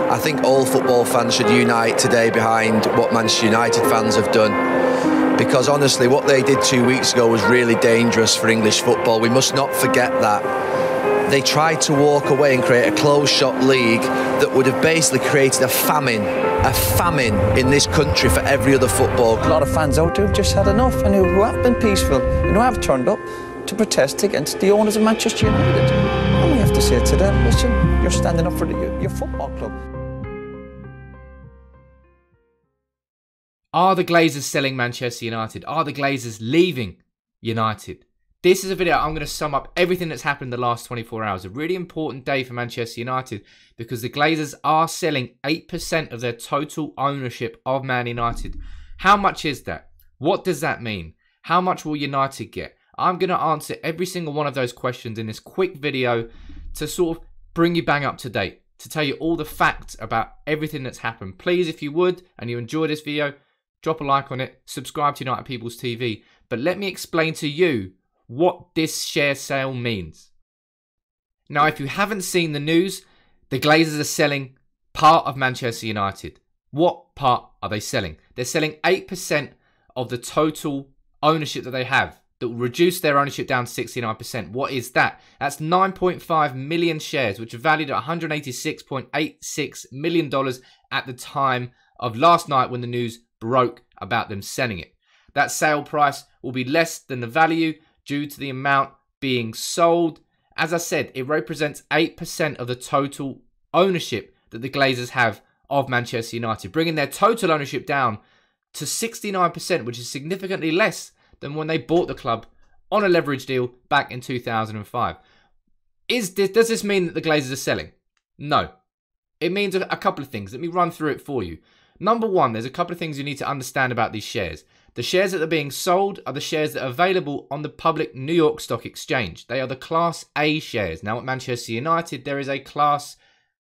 I think all football fans should unite today behind what Manchester United fans have done. Because honestly, what they did two weeks ago was really dangerous for English football. We must not forget that. They tried to walk away and create a closed shop league that would have basically created a famine, a famine in this country for every other football. Club. A lot of fans out there have just had enough and who have been peaceful and who have turned up to protest against the owners of Manchester United. And we have to say to them, listen, you're standing up for the, your football club. Are the Glazers selling Manchester United? Are the Glazers leaving United? This is a video I'm going to sum up everything that's happened in the last 24 hours. A really important day for Manchester United because the Glazers are selling 8% of their total ownership of Man United. How much is that? What does that mean? How much will United get? I'm going to answer every single one of those questions in this quick video to sort of bring you bang up to date, to tell you all the facts about everything that's happened. Please, if you would, and you enjoy this video, drop a like on it, subscribe to United People's TV. But let me explain to you what this share sale means. Now, if you haven't seen the news, the Glazers are selling part of Manchester United. What part are they selling? They're selling 8% of the total ownership that they have that will reduce their ownership down to 69%. What is that? That's 9.5 million shares, which are valued at $186.86 million at the time of last night when the news broke about them selling it. That sale price will be less than the value due to the amount being sold. As I said, it represents 8% of the total ownership that the Glazers have of Manchester United, bringing their total ownership down to 69%, which is significantly less than when they bought the club on a leverage deal back in 2005. Is this, does this mean that the Glazers are selling? No. It means a, a couple of things. Let me run through it for you. Number one, there's a couple of things you need to understand about these shares. The shares that are being sold are the shares that are available on the public New York Stock Exchange. They are the Class A shares. Now, at Manchester United, there is a Class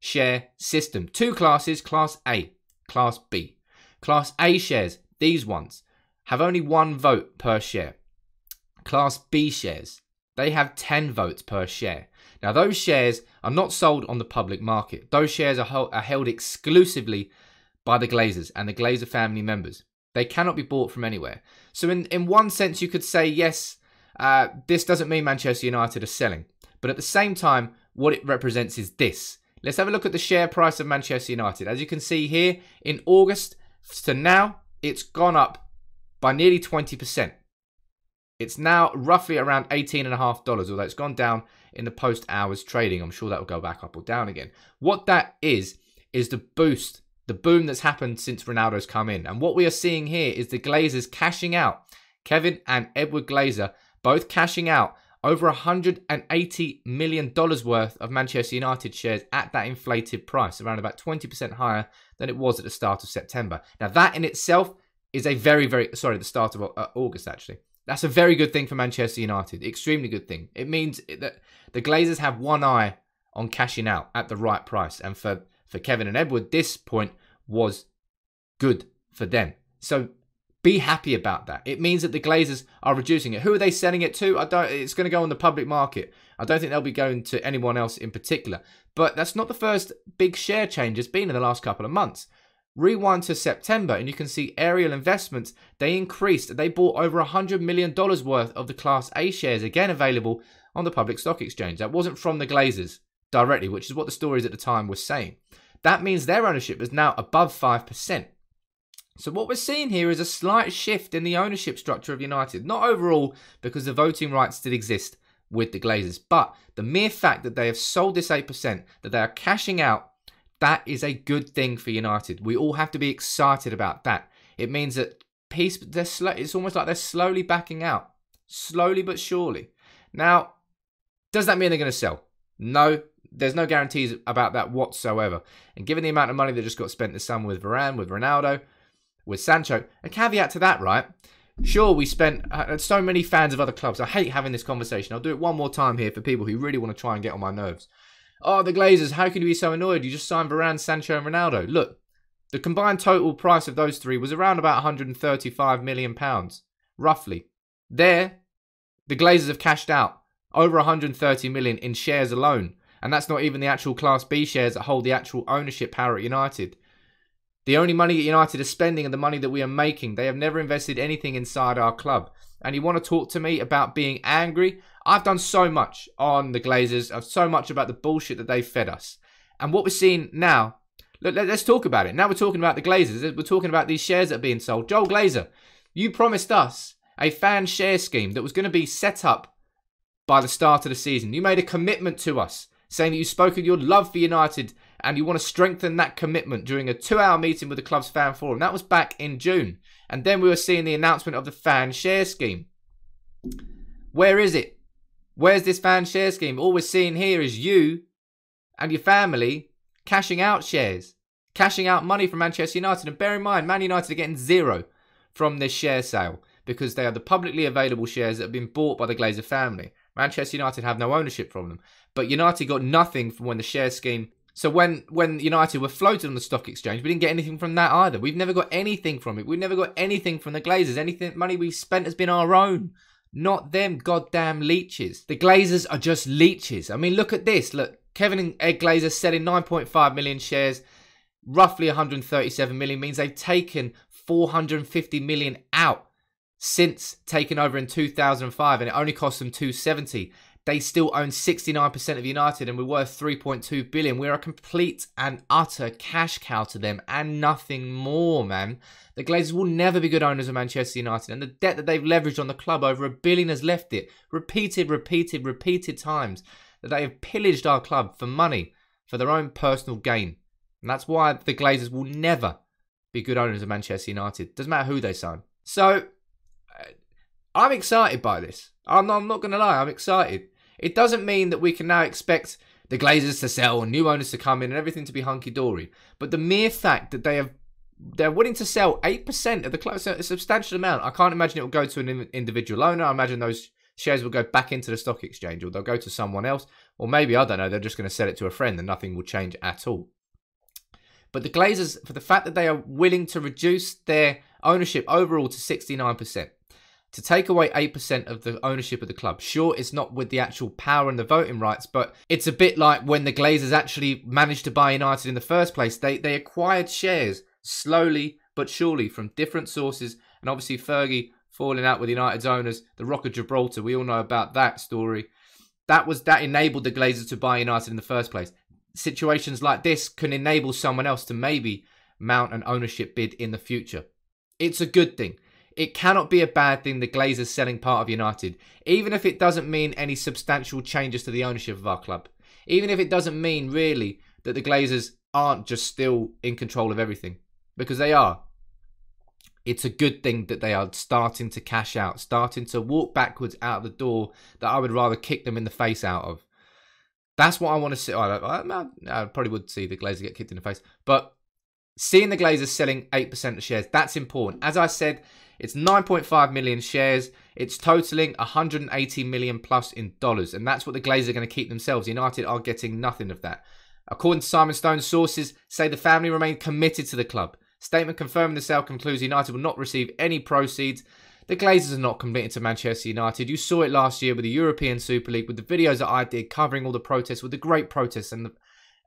share system. Two classes Class A, Class B. Class A shares, these ones, have only one vote per share. Class B shares, they have 10 votes per share. Now, those shares are not sold on the public market, those shares are, held exclusively by the Glazers and the Glazer family members. They cannot be bought from anywhere. So, in, in one sense, you could say, yes, uh, this doesn't mean Manchester United are selling. But at the same time, what it represents is this. Let's have a look at the share price of Manchester United. As you can see here, in August to now, it's gone up by nearly 20%. It's now roughly around $18.5, although it's gone down in the post hours trading. I'm sure that will go back up or down again. What that is, is the boost the boom that's happened since Ronaldo's come in. And what we are seeing here is the Glazers cashing out. Kevin and Edward Glazer both cashing out over $180 million worth of Manchester United shares at that inflated price, around about 20% higher than it was at the start of September. Now, that in itself is a very, very, sorry, the start of uh, August, actually. That's a very good thing for Manchester United. Extremely good thing. It means that the Glazers have one eye on cashing out at the right price. And for, for Kevin and Edward, this point was good for them. So be happy about that. It means that the Glazers are reducing it. Who are they selling it to? I don't. It's going to go on the public market. I don't think they'll be going to anyone else in particular. But that's not the first big share change it's been in the last couple of months. Rewind to September, and you can see Aerial Investments. They increased. They bought over $100 million worth of the Class A shares, again available on the public stock exchange. That wasn't from the Glazers directly, which is what the stories at the time were saying. That means their ownership is now above 5%. So what we're seeing here is a slight shift in the ownership structure of United. Not overall, because the voting rights did exist with the Glazers, but the mere fact that they have sold this 8%, that they are cashing out, that is a good thing for United. We all have to be excited about that. It means that peace, they're slow, it's almost like they're slowly backing out, slowly but surely. Now, does that mean they're going to sell? No, there's no guarantees about that whatsoever. And given the amount of money that just got spent this summer with Varane, with Ronaldo, with Sancho, a caveat to that, right? Sure, we spent uh, uh, so many fans of other clubs. I hate having this conversation. I'll do it one more time here for people who really want to try and get on my nerves. Oh, the Glazers, how can you be so annoyed? You just signed Varane, Sancho, and Ronaldo. Look, the combined total price of those three was around about 135 million pounds, roughly. There, the Glazers have cashed out over 130 million in shares alone and that's not even the actual Class B shares that hold the actual ownership power at United. The only money that United are spending and the money that we are making. They have never invested anything inside our club. And you want to talk to me about being angry? I've done so much on the Glazers. I've so much about the bullshit that they fed us. And what we're seeing now, let, us talk about it. Now we're talking about the Glazers. We're talking about these shares that are being sold. Joel Glazer, you promised us a fan share scheme that was going to be set up by the start of the season. You made a commitment to us saying that you spoke of your love for United and you want to strengthen that commitment during a two hour meeting with the club's fan forum. That was back in June. And then we were seeing the announcement of the fan share scheme. Where is it? Where's this fan share scheme? All we're seeing here is you and your family cashing out shares, cashing out money from Manchester United. And bear in mind, Man United are getting zero from this share sale because they are the publicly available shares that have been bought by the Glazer family. Manchester United have no ownership from them. But United got nothing from when the share scheme. So when when United were floated on the stock exchange, we didn't get anything from that either. We've never got anything from it. We've never got anything from the Glazers. Anything money we've spent has been our own. Not them goddamn leeches. The Glazers are just leeches. I mean, look at this. Look, Kevin and Ed Glazer selling 9.5 million shares, roughly 137 million means they've taken 450 million out since taking over in 2005 and it only cost them 270 they still own 69% of united and we're worth 3.2 billion we're a complete and utter cash cow to them and nothing more man the glazers will never be good owners of manchester united and the debt that they've leveraged on the club over a billion has left it repeated repeated repeated times that they have pillaged our club for money for their own personal gain and that's why the glazers will never be good owners of manchester united doesn't matter who they sign so I'm excited by this. I'm not, not going to lie, I'm excited. It doesn't mean that we can now expect the Glazers to sell, new owners to come in, and everything to be hunky dory. But the mere fact that they have they're willing to sell eight percent of the club, a substantial amount. I can't imagine it will go to an individual owner. I imagine those shares will go back into the stock exchange, or they'll go to someone else, or maybe I don't know. They're just going to sell it to a friend, and nothing will change at all. But the Glazers, for the fact that they are willing to reduce their ownership overall to sixty nine percent, to take away 8% of the ownership of the club. Sure, it's not with the actual power and the voting rights, but it's a bit like when the Glazers actually managed to buy United in the first place. They, they acquired shares slowly but surely from different sources. And obviously, Fergie falling out with United's owners, the Rock of Gibraltar, we all know about that story. That was that enabled the Glazers to buy United in the first place. Situations like this can enable someone else to maybe mount an ownership bid in the future. It's a good thing. It cannot be a bad thing the Glazers selling part of United, even if it doesn't mean any substantial changes to the ownership of our club. Even if it doesn't mean, really, that the Glazers aren't just still in control of everything, because they are. It's a good thing that they are starting to cash out, starting to walk backwards out the door that I would rather kick them in the face out of. That's what I want to see. I, I, I probably would see the Glazers get kicked in the face, but seeing the Glazers selling 8% of shares, that's important. As I said, it's 9.5 million shares. It's totaling 180 million plus in dollars, and that's what the Glazers are going to keep themselves. United are getting nothing of that. According to Simon Stone's sources, say the family remain committed to the club. Statement confirming the sale concludes United will not receive any proceeds. The Glazers are not committed to Manchester United. You saw it last year with the European Super League, with the videos that I did covering all the protests, with the great protests and the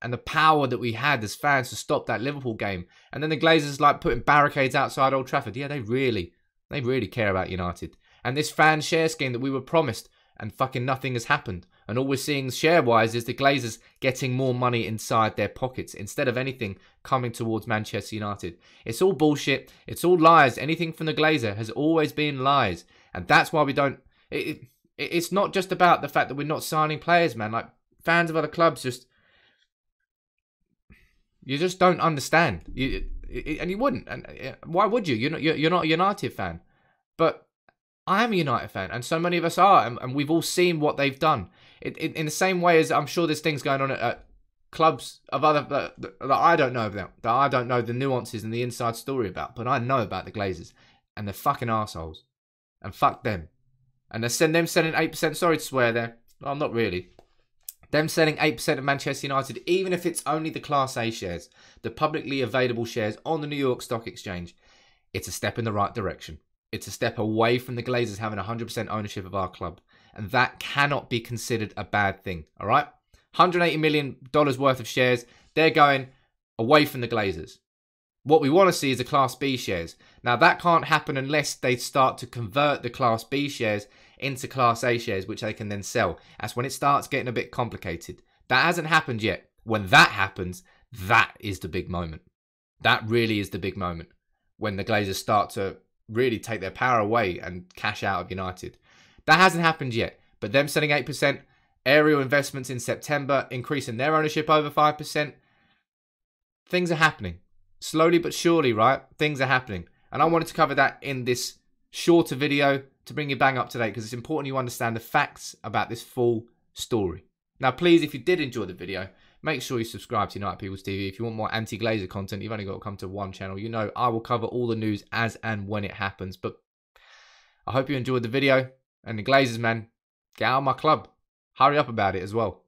and the power that we had as fans to stop that Liverpool game. And then the Glazers like putting barricades outside Old Trafford. Yeah, they really they really care about United. And this fan share scheme that we were promised, and fucking nothing has happened. And all we're seeing share wise is the Glazers getting more money inside their pockets instead of anything coming towards Manchester United. It's all bullshit. It's all lies. Anything from the Glazer has always been lies. And that's why we don't. It, it, it's not just about the fact that we're not signing players, man. Like, fans of other clubs just. You just don't understand. You, and you wouldn't. And why would you? You're not. You're not a United fan, but I am a United fan, and so many of us are, and, and we've all seen what they've done. It, it, in the same way as I'm sure there's things going on at, at clubs of other that, I don't know about, that I don't know the nuances and the inside story about, but I know about the Glazers and they're fucking assholes, and fuck them, and they send them sending eight percent. Sorry to swear there. Well, not really. Them selling 8% of Manchester United, even if it's only the Class A shares, the publicly available shares on the New York Stock Exchange, it's a step in the right direction. It's a step away from the Glazers having 100% ownership of our club. And that cannot be considered a bad thing, all right? $180 million worth of shares, they're going away from the Glazers. What we want to see is the Class B shares. Now, that can't happen unless they start to convert the Class B shares into Class A shares, which they can then sell. That's when it starts getting a bit complicated. That hasn't happened yet. When that happens, that is the big moment. That really is the big moment when the Glazers start to really take their power away and cash out of United. That hasn't happened yet, but them selling 8%, aerial investments in September, increasing their ownership over 5%, things are happening. Slowly but surely, right? Things are happening. And I wanted to cover that in this shorter video to bring you bang up to date because it's important you understand the facts about this full story. Now, please, if you did enjoy the video, make sure you subscribe to United People's TV. If you want more anti-glazer content, you've only got to come to one channel. You know I will cover all the news as and when it happens. But I hope you enjoyed the video. And the Glazers, man, get out of my club. Hurry up about it as well.